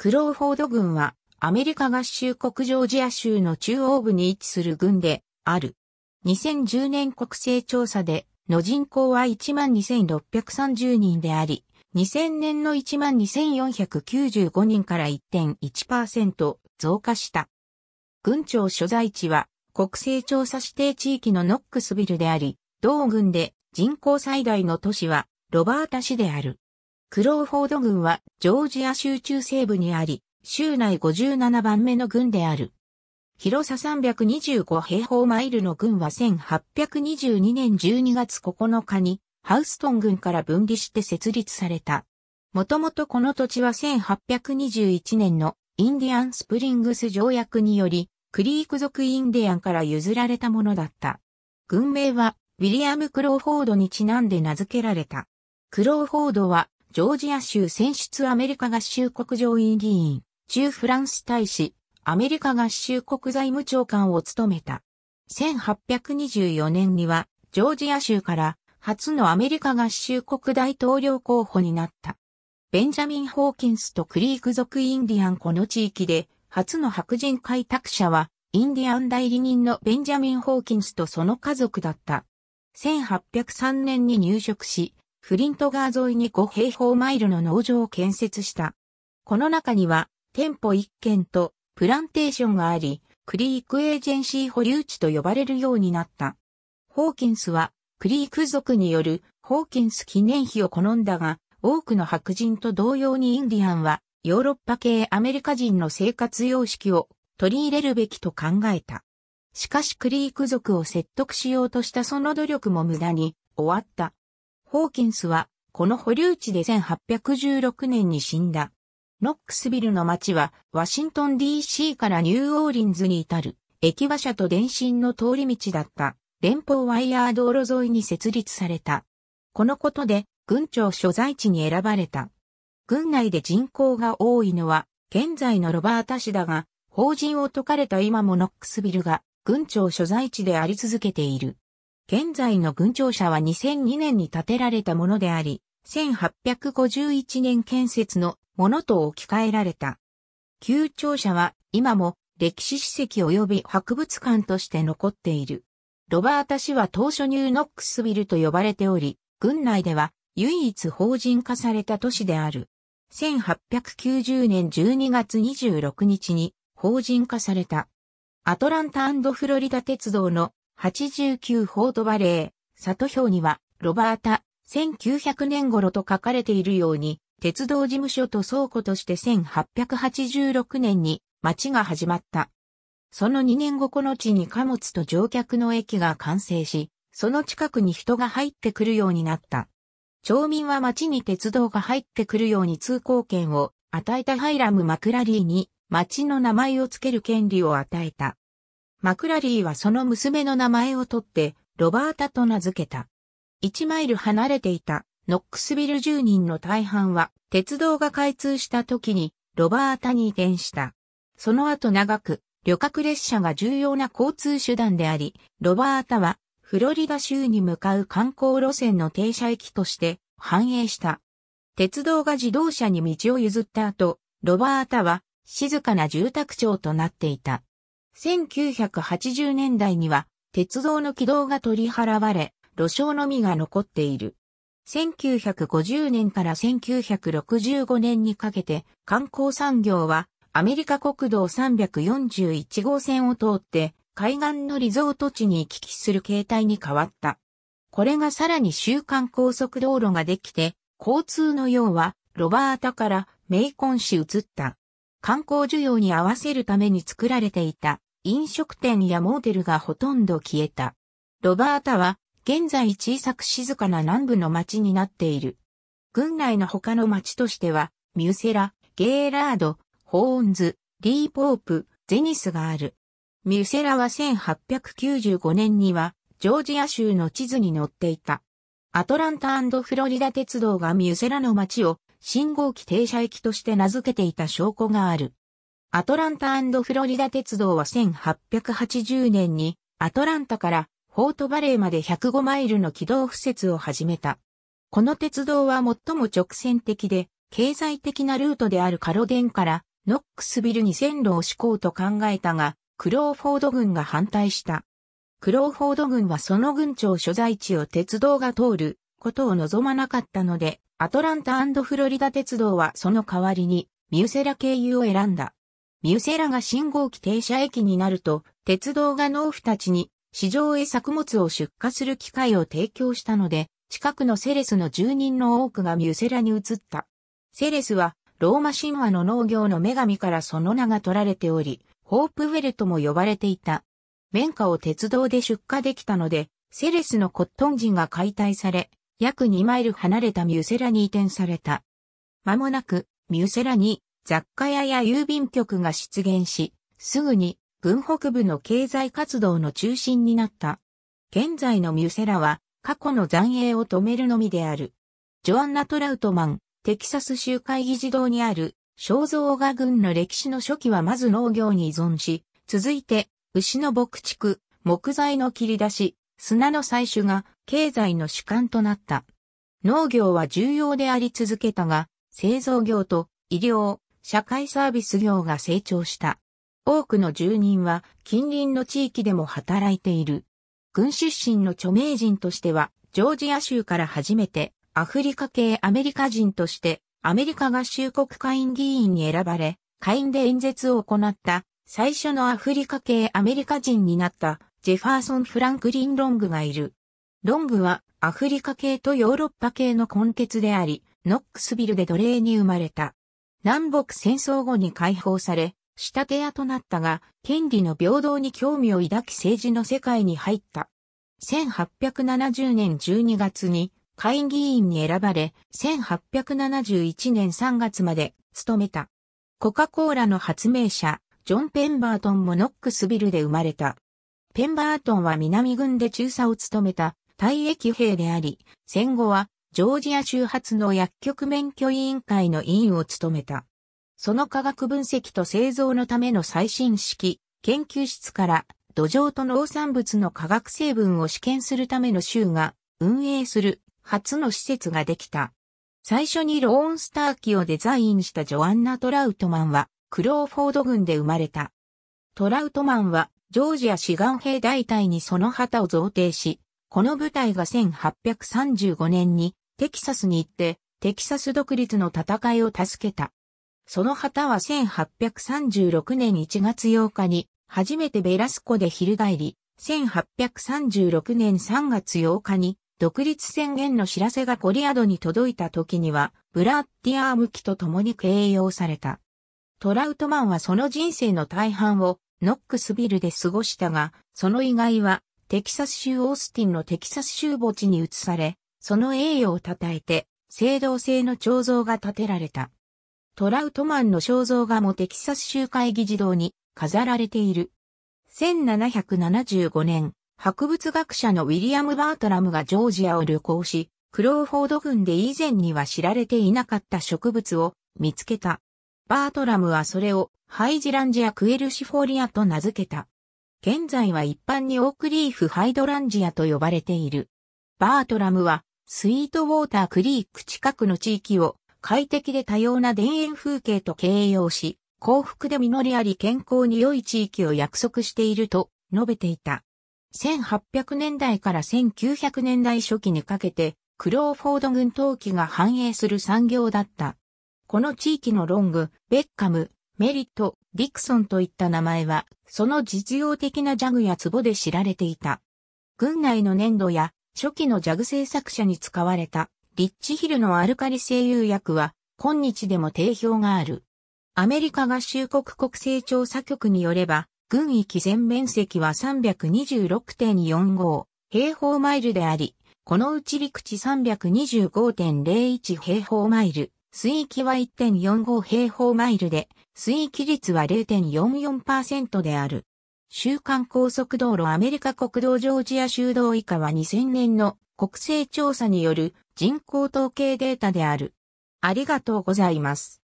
クローフォード軍はアメリカ合衆国ジョージア州の中央部に位置する軍である。2010年国勢調査での人口は12,630人であり、2000年の12,495人から1.1%増加した。軍庁所在地は国勢調査指定地域のノックスビルであり、同軍で人口最大の都市はロバータ市である。クローフォード軍はジョージア州中西部にあり、州内57番目の軍である。広さ325平方マイルの軍は1822年12月9日にハウストン軍から分離して設立された。もともとこの土地は1821年のインディアンスプリングス条約により、クリーク族インディアンから譲られたものだった。軍名はウィリアム・クローフォードにちなんで名付けられた。クローフォードはジョージア州選出アメリカ合衆国上院議員、中フランス大使、アメリカ合衆国財務長官を務めた。1824年には、ジョージア州から初のアメリカ合衆国大統領候補になった。ベンジャミン・ホーキンスとクリーク族インディアンこの地域で、初の白人開拓者は、インディアン代理人のベンジャミン・ホーキンスとその家族だった。1803年に入植し、フリント川沿いに5平方マイルの農場を建設した。この中には、店舗1軒とプランテーションがあり、クリークエージェンシー保留地と呼ばれるようになった。ホーキンスは、クリーク族によるホーキンス記念碑を好んだが、多くの白人と同様にインディアンは、ヨーロッパ系アメリカ人の生活様式を取り入れるべきと考えた。しかしクリーク族を説得しようとしたその努力も無駄に終わった。ホーキンスは、この保留地で1816年に死んだ。ノックスビルの町は、ワシントン DC からニューオーリンズに至る、駅馬車と電信の通り道だった、連邦ワイヤー道路沿いに設立された。このことで、軍庁所在地に選ばれた。軍内で人口が多いのは、現在のロバータ市だが、法人を解かれた今もノックスビルが、軍庁所在地であり続けている。現在の軍庁舎は2002年に建てられたものであり、1851年建設のものと置き換えられた。旧庁舎は今も歴史史跡及び博物館として残っている。ロバータ氏は当初ニューノックスビルと呼ばれており、軍内では唯一法人化された都市である。1890年12月26日に法人化された。アトランタフロリダ鉄道の89フォードバレー、里表には、ロバータ、1900年頃と書かれているように、鉄道事務所と倉庫として1886年に町が始まった。その2年後この地に貨物と乗客の駅が完成し、その近くに人が入ってくるようになった。町民は町に鉄道が入ってくるように通行権を与えたハイラム・マクラリーに町の名前を付ける権利を与えた。マクラリーはその娘の名前をとって、ロバータと名付けた。1マイル離れていたノックスビル住人の大半は、鉄道が開通した時に、ロバータに移転した。その後長く、旅客列車が重要な交通手段であり、ロバータは、フロリダ州に向かう観光路線の停車駅として繁栄した。鉄道が自動車に道を譲った後、ロバータは静かな住宅町となっていた。1980年代には鉄道の軌道が取り払われ、路床のみが残っている。1950年から1965年にかけて観光産業はアメリカ国道341号線を通って海岸のリゾート地に行き来する形態に変わった。これがさらに週間高速道路ができて交通の要はロバータからメイコン市移った。観光需要に合わせるために作られていた飲食店やモーテルがほとんど消えた。ロバータは、現在小さく静かな南部の町になっている。郡内の他の町としては、ミュセラ、ゲーラード、ホーンズ、リーポープ、ゼニスがある。ミュセラは1895年には、ジョージア州の地図に載っていた。アトランタフロリダ鉄道がミュセラの町を信号機停車駅として名付けていた証拠がある。アトランタフロリダ鉄道は1880年にアトランタからフォートバレーまで105マイルの軌道敷設を始めた。この鉄道は最も直線的で経済的なルートであるカロデンからノックスビルに線路を敷こうと考えたが、クローフォード軍が反対した。クローフォード軍はその軍庁所在地を鉄道が通ることを望まなかったので、アトランタフロリダ鉄道はその代わりにミュセラ経由を選んだ。ミュセラが信号機停車駅になると、鉄道が農夫たちに市場へ作物を出荷する機会を提供したので、近くのセレスの住人の多くがミュセラに移った。セレスはローマ神話の農業の女神からその名が取られており、ホープウェルとも呼ばれていた。綿花を鉄道で出荷できたので、セレスのコットン人が解体され、約2マイル離れたミュセラに移転された。間もなく、ミュセラに雑貨屋や郵便局が出現し、すぐに軍北部の経済活動の中心になった。現在のミュセラは過去の残影を止めるのみである。ジョアンナ・トラウトマン、テキサス州会議事堂にある肖像画群の歴史の初期はまず農業に依存し、続いて牛の牧畜、木材の切り出し、砂の採取が経済の主観となった。農業は重要であり続けたが、製造業と医療、社会サービス業が成長した。多くの住人は近隣の地域でも働いている。軍出身の著名人としては、ジョージア州から初めてアフリカ系アメリカ人としてアメリカ合衆国会員議員に選ばれ、会員で演説を行った最初のアフリカ系アメリカ人になったジェファーソン・フランクリン・ロングがいる。ロングはアフリカ系とヨーロッパ系の根血であり、ノックスビルで奴隷に生まれた。南北戦争後に解放され、仕立て屋となったが、権利の平等に興味を抱き政治の世界に入った。1870年12月に会議員に選ばれ、1871年3月まで務めた。コカ・コーラの発明者、ジョン・ペンバートンもノックスビルで生まれた。ペンバートンは南軍で中佐を務めた退役兵であり、戦後はジョージア州発の薬局免許委員会の委員を務めた。その科学分析と製造のための最新式、研究室から土壌と農産物の化学成分を試験するための州が運営する初の施設ができた。最初にローンスター機をデザインしたジョアンナ・トラウトマンはクローフォード郡で生まれた。トラウトマンはジョージア志願兵大隊にその旗を贈呈し、この部隊が1835年にテキサスに行って、テキサス独立の戦いを助けた。その旗は1836年1月8日に、初めてベラスコで翻り、1836年3月8日に、独立宣言の知らせがコリアドに届いた時には、ブラッディアーム機と共に掲揚された。トラウトマンはその人生の大半をノックスビルで過ごしたが、その意外はテキサス州オースティンのテキサス州墓地に移され、その栄誉を称えて、青銅製の彫像が建てられた。トラウトマンの肖像画もテキサス州会議事堂に飾られている。1775年、博物学者のウィリアム・バートラムがジョージアを旅行し、クローフォード郡で以前には知られていなかった植物を見つけた。バートラムはそれをハイジランジア・クエルシフォリアと名付けた。現在は一般にオークリーフ・ハイドランジアと呼ばれている。バートラムはスイートウォータークリーク近くの地域を快適で多様な田園風景と形容し、幸福で実りあり健康に良い地域を約束していると述べていた。1800年代から1900年代初期にかけて、クローフォード軍陶器が繁栄する産業だった。この地域のロング、ベッカム、メリット、ディクソンといった名前は、その実用的なジャグや壺で知られていた。軍内の粘土や初期のジャグ製作者に使われたリッチヒルのアルカリ性釉薬は今日でも定評がある。アメリカ合衆国国勢調査局によれば、軍域全面積は326.45平方マイルであり、このうち陸地325.01平方マイル、水域は1.45平方マイルで、水域率は0.44%である。週刊高速道路アメリカ国道ジョージア州道以下は2000年の国勢調査による人口統計データである。ありがとうございます。